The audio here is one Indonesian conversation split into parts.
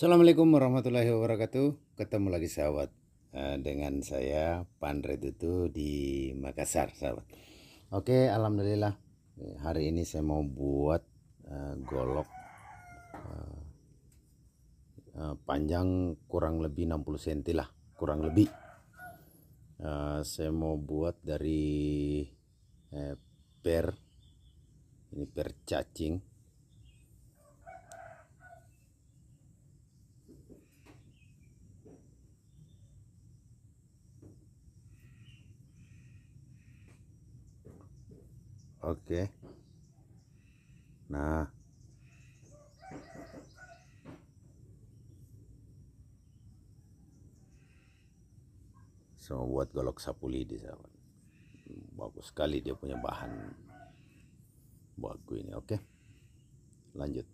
Assalamualaikum warahmatullahi wabarakatuh. Ketemu lagi sahabat eh, dengan saya Pandre Tutu di Makassar, sahabat. Oke, alhamdulillah eh, hari ini saya mau buat eh, golok panjang kurang lebih 60 cm lah, kurang lebih. saya mau buat dari per ini per cacing oke okay. nah sama buat golok sapuli di sana bagus sekali dia punya bahan gue ini oke okay? lanjut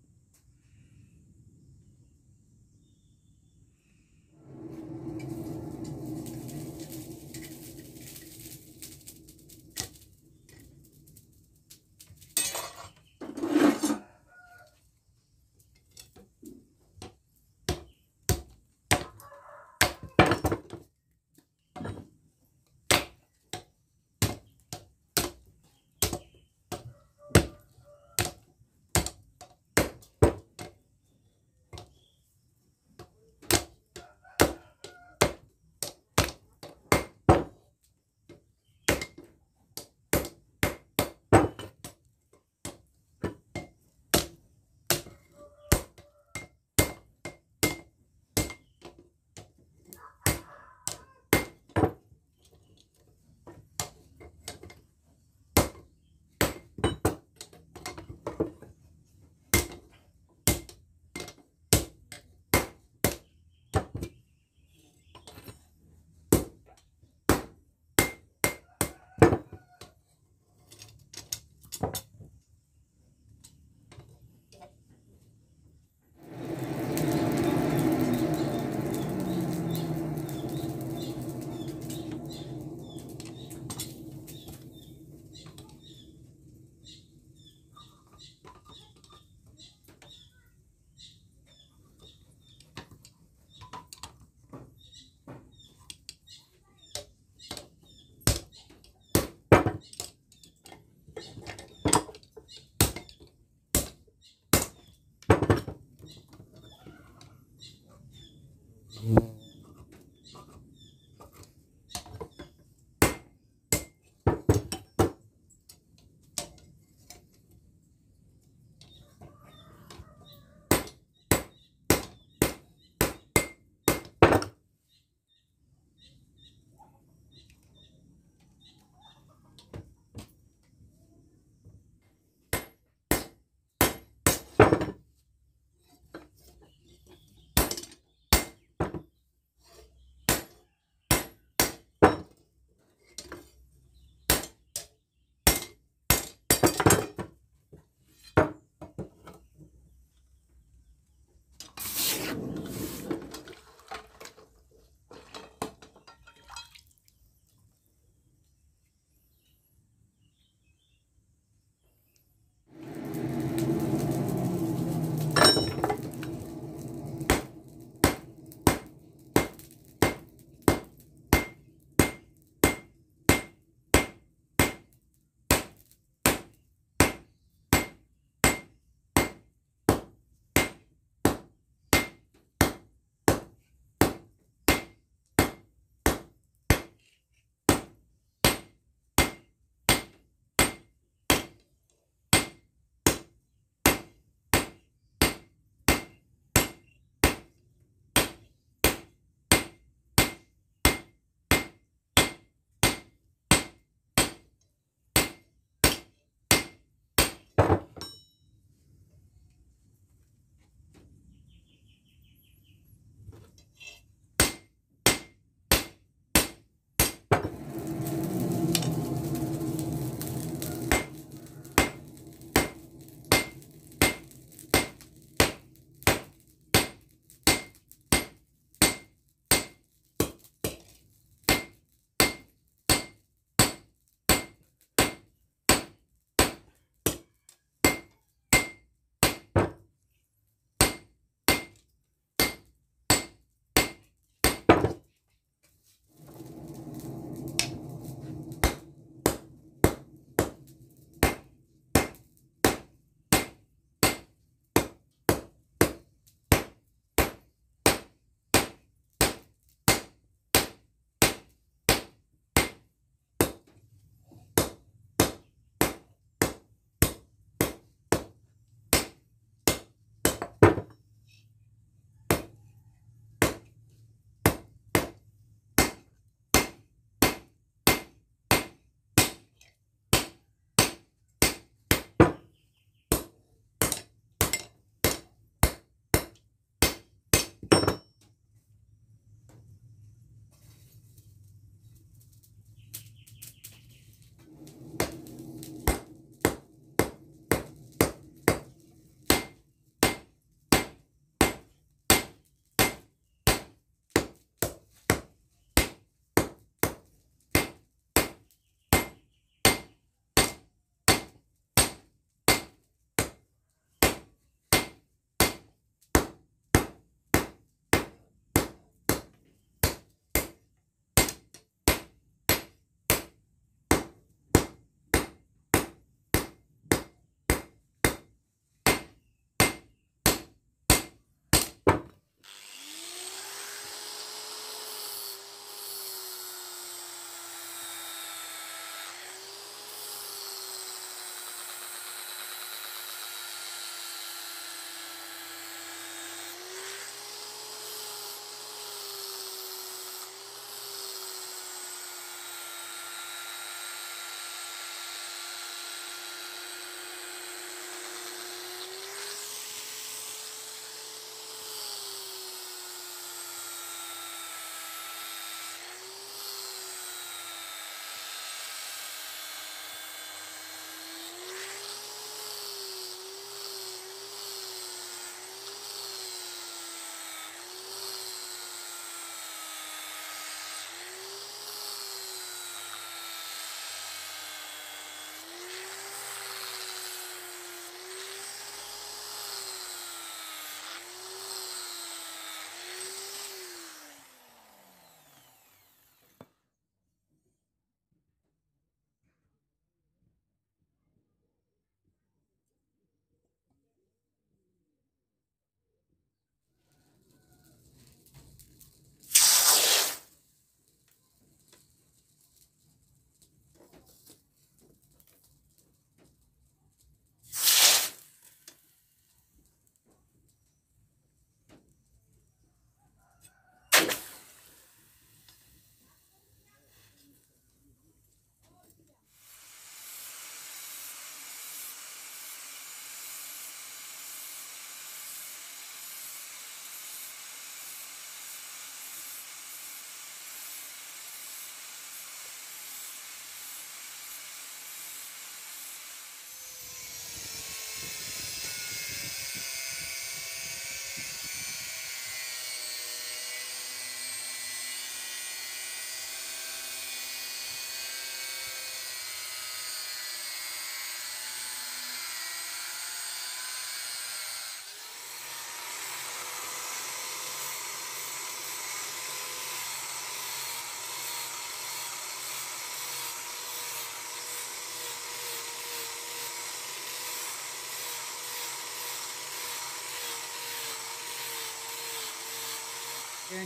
Oke,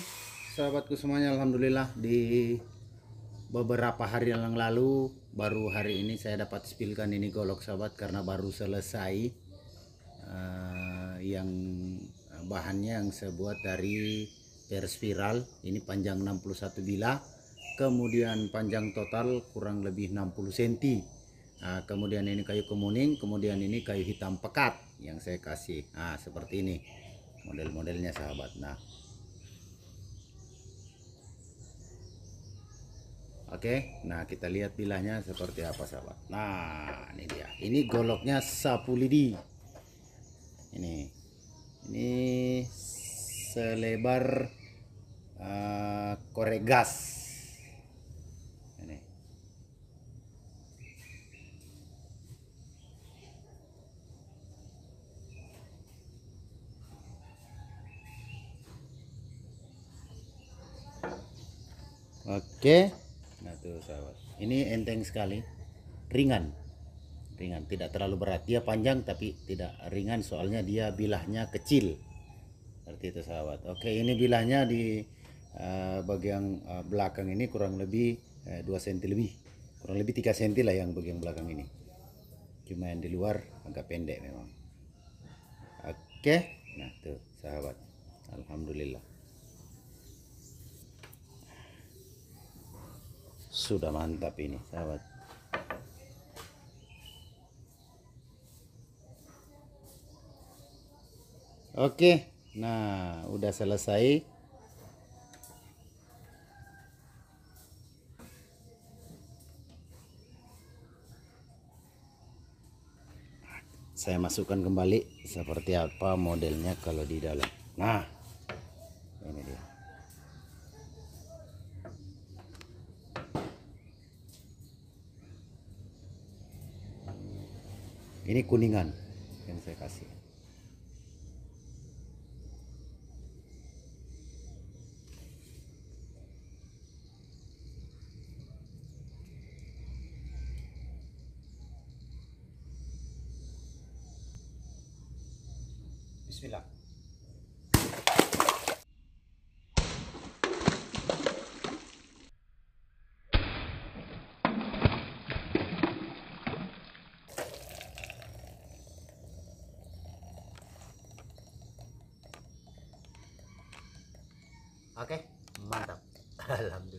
sahabatku semuanya, alhamdulillah di beberapa hari yang lalu, baru hari ini saya dapat spilkan ini golok sahabat karena baru selesai uh, yang bahannya yang saya buat dari perspiral. Ini panjang 61 bilah, kemudian panjang total kurang lebih 60 cm. Nah, kemudian ini kayu kemuning, kemudian ini kayu hitam pekat yang saya kasih. Nah, seperti ini model-modelnya sahabat. Nah, Oke, nah kita lihat bilahnya seperti apa sahabat. Nah, ini dia. Ini goloknya sapu lidi. Ini. Ini selebar uh, eh, gas. Ini. Oke. Okay sahabat. Ini enteng sekali, ringan, ringan, tidak terlalu berat. Dia panjang tapi tidak ringan soalnya dia bilahnya kecil. Seperti itu sahabat. Oke, ini bilahnya di uh, bagian uh, belakang ini kurang lebih uh, 2 cm lebih. Kurang lebih 3 cm lah yang bagian belakang ini. Cuma yang di luar agak pendek memang. Oke, nah tuh sahabat. Alhamdulillah. sudah mantap ini sahabat Oke, nah udah selesai. Saya masukkan kembali seperti apa modelnya kalau di dalam. Nah, ini dia. ini kuningan yang saya kasih পারলাম